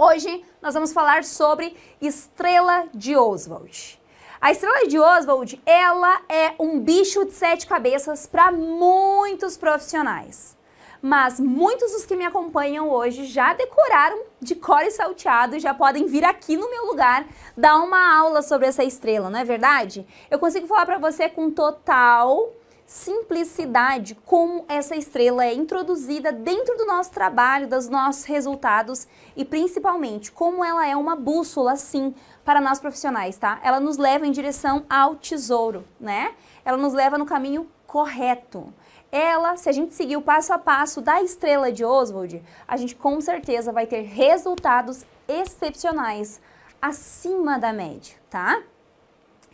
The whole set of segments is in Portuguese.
Hoje nós vamos falar sobre estrela de Oswald. A estrela de Oswald, ela é um bicho de sete cabeças para muitos profissionais. Mas muitos dos que me acompanham hoje já decoraram de cor e salteado e já podem vir aqui no meu lugar dar uma aula sobre essa estrela, não é verdade? Eu consigo falar para você com total simplicidade como essa estrela é introduzida dentro do nosso trabalho, dos nossos resultados e principalmente como ela é uma bússola sim para nós profissionais, tá? Ela nos leva em direção ao tesouro, né? Ela nos leva no caminho correto. Ela, se a gente seguir o passo a passo da estrela de Oswald, a gente com certeza vai ter resultados excepcionais acima da média, tá?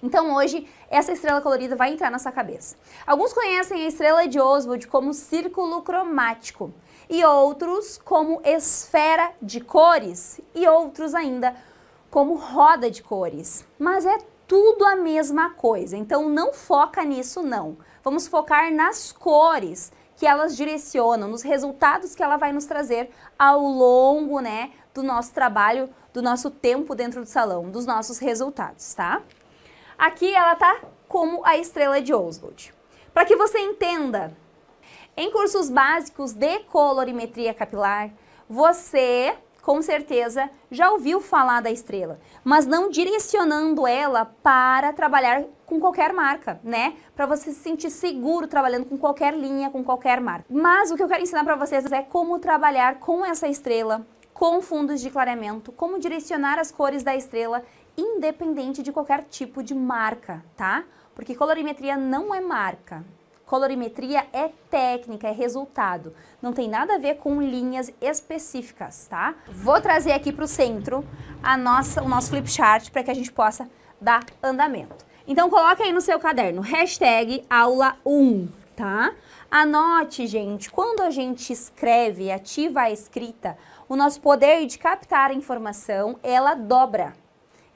Então hoje essa estrela colorida vai entrar na sua cabeça. Alguns conhecem a estrela de Oswald como círculo cromático e outros como esfera de cores e outros ainda como roda de cores. Mas é tudo a mesma coisa, então não foca nisso não. Vamos focar nas cores que elas direcionam, nos resultados que ela vai nos trazer ao longo, né, do nosso trabalho, do nosso tempo dentro do salão, dos nossos resultados, tá? Aqui ela tá como a estrela de Oswald. Para que você entenda, em cursos básicos de colorimetria capilar, você com certeza já ouviu falar da estrela, mas não direcionando ela para trabalhar com qualquer marca, né? Para você se sentir seguro trabalhando com qualquer linha, com qualquer marca. Mas o que eu quero ensinar para vocês é como trabalhar com essa estrela, com fundos de clareamento, como direcionar as cores da estrela independente de qualquer tipo de marca, tá? Porque colorimetria não é marca. Colorimetria é técnica, é resultado. Não tem nada a ver com linhas específicas, tá? Vou trazer aqui para o centro a nossa, o nosso flip chart para que a gente possa dar andamento. Então coloque aí no seu caderno, hashtag aula 1, tá? Anote, gente, quando a gente escreve, ativa a escrita, o nosso poder de captar a informação, ela dobra,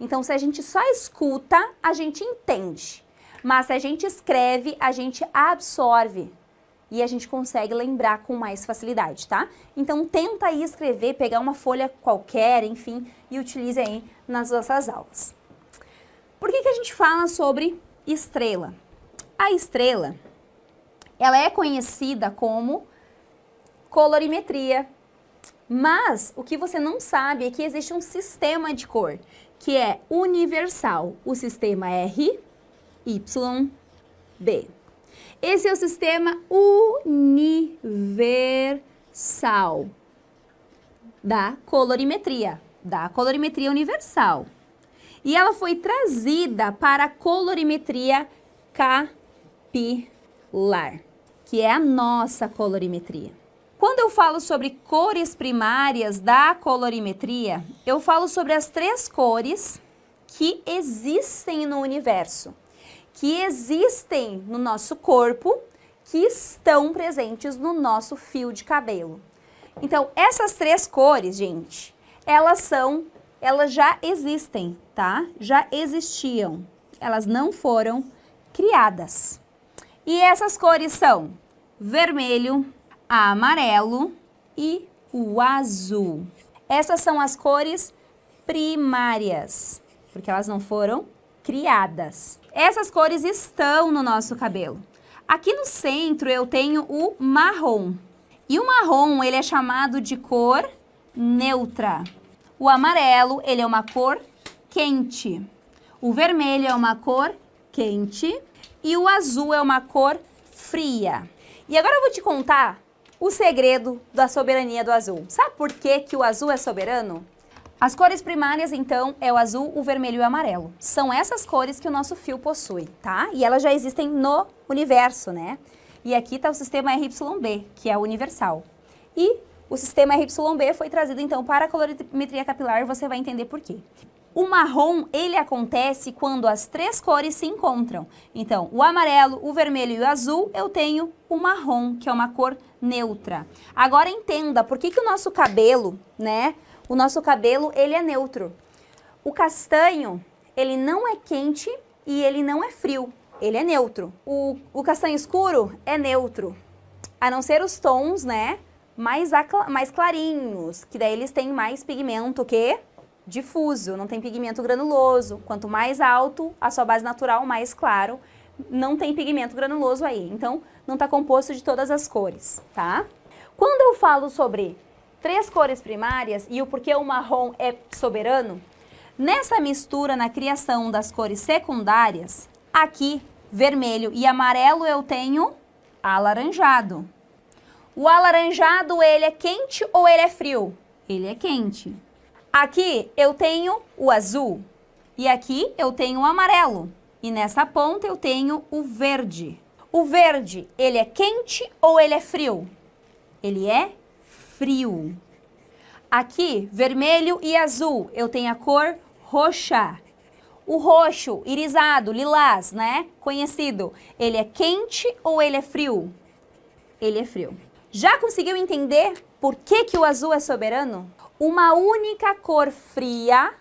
então, se a gente só escuta, a gente entende. Mas se a gente escreve, a gente absorve. E a gente consegue lembrar com mais facilidade, tá? Então, tenta aí escrever, pegar uma folha qualquer, enfim, e utilize aí nas nossas aulas. Por que, que a gente fala sobre estrela? A estrela, ela é conhecida como colorimetria, mas o que você não sabe é que existe um sistema de cor que é universal, o sistema é R, Y, b. Esse é o sistema universal da colorimetria, da colorimetria universal. E ela foi trazida para a colorimetria capilar, que é a nossa colorimetria. Quando eu falo sobre cores primárias da colorimetria, eu falo sobre as três cores que existem no universo, que existem no nosso corpo, que estão presentes no nosso fio de cabelo. Então, essas três cores, gente, elas são, elas já existem, tá? Já existiam. Elas não foram criadas. E essas cores são vermelho, amarelo e o azul. Essas são as cores primárias, porque elas não foram criadas. Essas cores estão no nosso cabelo. Aqui no centro eu tenho o marrom. E o marrom, ele é chamado de cor neutra. O amarelo, ele é uma cor quente. O vermelho é uma cor quente e o azul é uma cor fria. E agora eu vou te contar o segredo da soberania do azul. Sabe por que, que o azul é soberano? As cores primárias, então, é o azul, o vermelho e o amarelo. São essas cores que o nosso fio possui, tá? E elas já existem no universo, né? E aqui está o sistema RYB, que é universal. E o sistema RYB foi trazido, então, para a colorimetria capilar, você vai entender por quê. O marrom, ele acontece quando as três cores se encontram. Então, o amarelo, o vermelho e o azul, eu tenho o marrom, que é uma cor neutra. Agora entenda, por que, que o nosso cabelo, né? O nosso cabelo, ele é neutro. O castanho, ele não é quente e ele não é frio. Ele é neutro. O, o castanho escuro é neutro. A não ser os tons, né? Mais, mais clarinhos, que daí eles têm mais pigmento que difuso, não tem pigmento granuloso. Quanto mais alto a sua base natural, mais claro, não tem pigmento granuloso aí. Então, não está composto de todas as cores, tá? Quando eu falo sobre três cores primárias e o porquê o marrom é soberano, nessa mistura na criação das cores secundárias, aqui, vermelho e amarelo, eu tenho alaranjado. O alaranjado, ele é quente ou ele é frio? Ele é quente. Aqui eu tenho o azul e aqui eu tenho o amarelo. E nessa ponta eu tenho o verde. O verde, ele é quente ou ele é frio? Ele é frio. Aqui, vermelho e azul, eu tenho a cor roxa. O roxo, irisado, lilás, né? Conhecido. Ele é quente ou ele é frio? Ele é frio. Já conseguiu entender por que, que o azul é soberano? uma única cor fria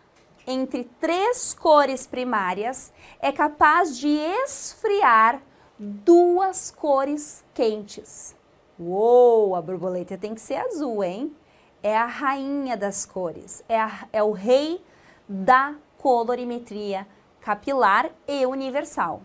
entre três cores primárias é capaz de esfriar duas cores quentes. Uou, a borboleta tem que ser azul, hein? É a rainha das cores, é, a, é o rei da colorimetria capilar e universal.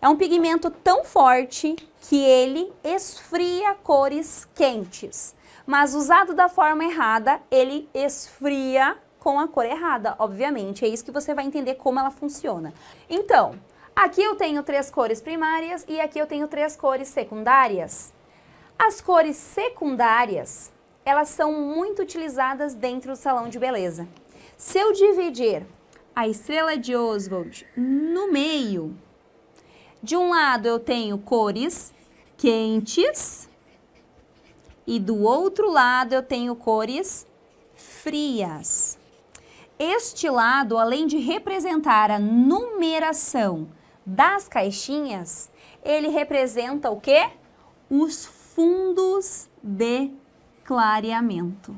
É um pigmento tão forte que ele esfria cores quentes. Mas usado da forma errada, ele esfria com a cor errada, obviamente. É isso que você vai entender como ela funciona. Então, aqui eu tenho três cores primárias e aqui eu tenho três cores secundárias. As cores secundárias, elas são muito utilizadas dentro do salão de beleza. Se eu dividir a estrela de Oswald no meio, de um lado eu tenho cores quentes e do outro lado eu tenho cores frias. Este lado, além de representar a numeração das caixinhas, ele representa o que? Os fundos de clareamento.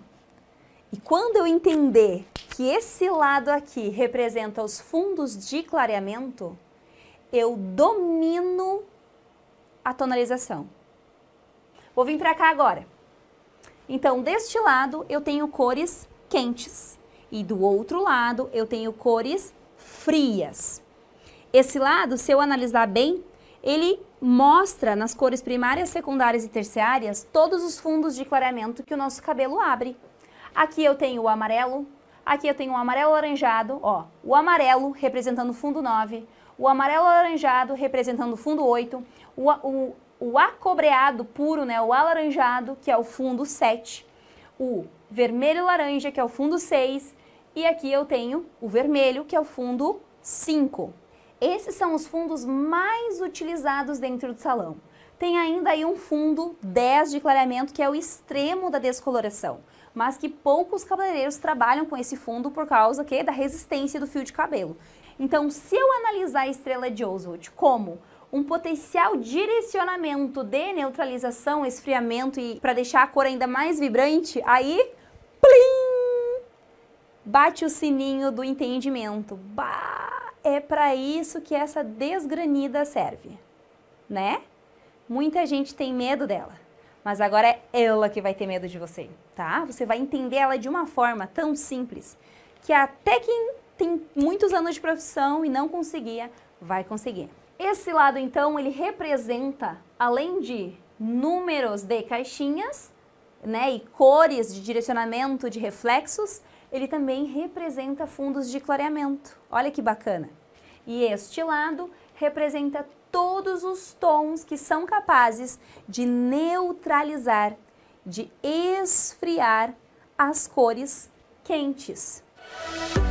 E quando eu entender que esse lado aqui representa os fundos de clareamento, eu domino a tonalização. Vou vir para cá agora. Então, deste lado eu tenho cores quentes e do outro lado eu tenho cores frias. Esse lado, se eu analisar bem, ele mostra nas cores primárias, secundárias e terciárias todos os fundos de clareamento que o nosso cabelo abre. Aqui eu tenho o amarelo, aqui eu tenho o amarelo laranjado, ó, o amarelo representando o fundo 9, o amarelo alaranjado representando o fundo 8, o, o, o acobreado puro, né, o alaranjado, que é o fundo 7, o vermelho laranja, que é o fundo 6, e aqui eu tenho o vermelho, que é o fundo 5. Esses são os fundos mais utilizados dentro do salão. Tem ainda aí um fundo 10 de clareamento, que é o extremo da descoloração, mas que poucos cabeleireiros trabalham com esse fundo por causa que, da resistência do fio de cabelo. Então, se eu analisar a estrela de Oswald como um potencial direcionamento de neutralização, esfriamento e para deixar a cor ainda mais vibrante, aí plim! Bate o sininho do entendimento. Bah, é para isso que essa desgranida serve, né? Muita gente tem medo dela, mas agora é ela que vai ter medo de você, tá? Você vai entender ela de uma forma tão simples que até quem tem muitos anos de profissão e não conseguia, vai conseguir. Esse lado, então, ele representa, além de números de caixinhas, né, e cores de direcionamento de reflexos, ele também representa fundos de clareamento. Olha que bacana. E este lado representa todos os tons que são capazes de neutralizar, de esfriar as cores quentes. Bye.